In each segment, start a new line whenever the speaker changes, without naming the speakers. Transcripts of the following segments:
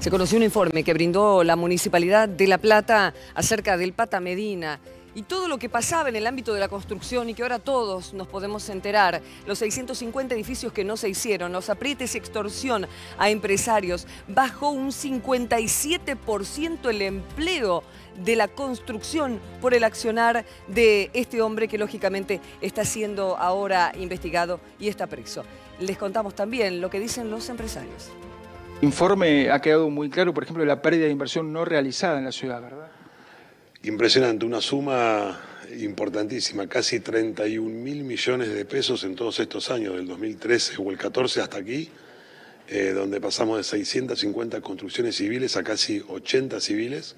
Se conoció un informe que brindó la Municipalidad de La Plata acerca del Pata Medina y todo lo que pasaba en el ámbito de la construcción y que ahora todos nos podemos enterar, los 650 edificios que no se hicieron, los aprietes y extorsión a empresarios, bajó un 57% el empleo de la construcción por el accionar de este hombre que lógicamente está siendo ahora investigado y está preso. Les contamos también lo que dicen los empresarios
informe ha quedado muy claro, por ejemplo, la pérdida de inversión no realizada en la ciudad, ¿verdad?
Impresionante, una suma importantísima, casi 31 mil millones de pesos en todos estos años, del 2013 o el 14 hasta aquí, eh, donde pasamos de 650 construcciones civiles a casi 80 civiles,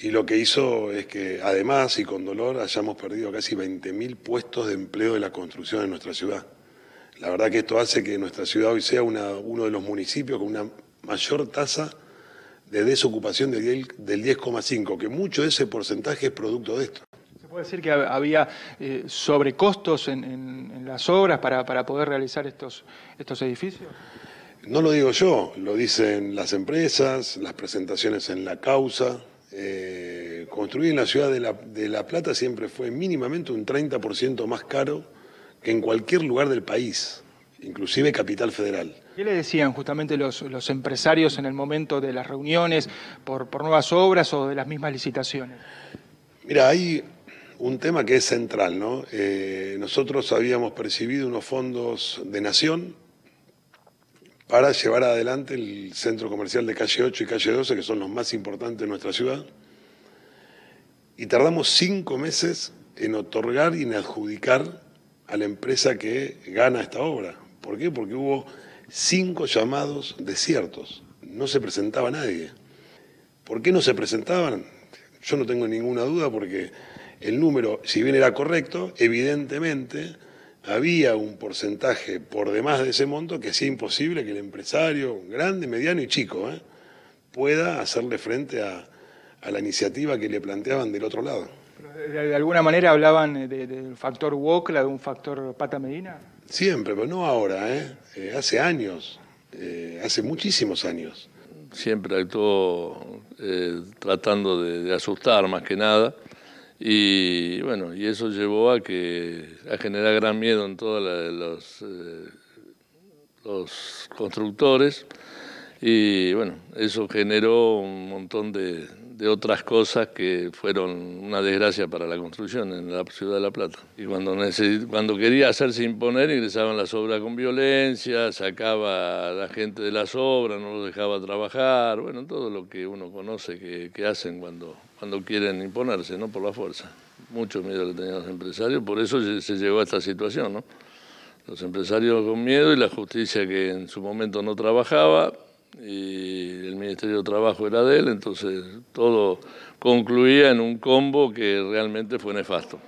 y lo que hizo es que además y con dolor hayamos perdido casi 20.000 puestos de empleo de la construcción en nuestra ciudad. La verdad que esto hace que nuestra ciudad hoy sea uno de los municipios con una mayor tasa de desocupación del 10,5, que mucho de ese porcentaje es producto de esto.
¿Se puede decir que había eh, sobrecostos en, las obras para, poder realizar estos, estos edificios?
No lo digo yo, lo dicen las empresas, las presentaciones en la causa. Eh, construir en la ciudad de la, de la Plata siempre fue mínimamente un 30% más caro que en cualquier lugar del país inclusive Capital Federal.
¿Qué le decían justamente los, empresarios en el momento de las reuniones por, nuevas obras o de las mismas licitaciones? Mira, hay
un tema que es central, ¿no? Eh, nosotros habíamos percibido unos fondos de nación para llevar adelante el centro comercial de calle 8 y calle 12, que son los más importantes de nuestra ciudad, y tardamos cinco meses en otorgar y en adjudicar a la empresa que gana esta obra, ¿Por qué? Porque hubo cinco llamados desiertos. No se presentaba nadie. ¿Por qué no se presentaban? Yo no tengo ninguna duda porque el número, si bien era correcto, evidentemente había un porcentaje por demás de ese monto que hacía imposible que el empresario, grande, mediano y chico, ¿eh? pueda hacerle frente a la iniciativa que le planteaban del otro lado.
Eh, ¿De alguna manera hablaban eh, del factor Wokla, de un factor Pata Medina?
Siempre, pero no ahora, ¿eh? hace años, hace muchísimos años.
Siempre actuó tratando de, asustar más que nada y bueno, y eso llevó a que a generar gran miedo en todos los, los constructores y bueno, eso generó un montón de, otras cosas que fueron una desgracia para la construcción en la ciudad de La Plata. Y cuando, cuando quería hacerse imponer, ingresaban las obras con violencia, sacaba a la gente de las obras, no los dejaba trabajar, bueno, todo lo que uno conoce que, hacen cuando, cuando quieren imponerse, ¿no? Por la fuerza. Mucho miedo le tenían los empresarios, por eso se, se llegó a esta situación, ¿no? Los empresarios con miedo y la justicia que en su momento no trabajaba, y el Ministerio de Trabajo era de él, entonces todo concluía en un combo que realmente fue nefasto.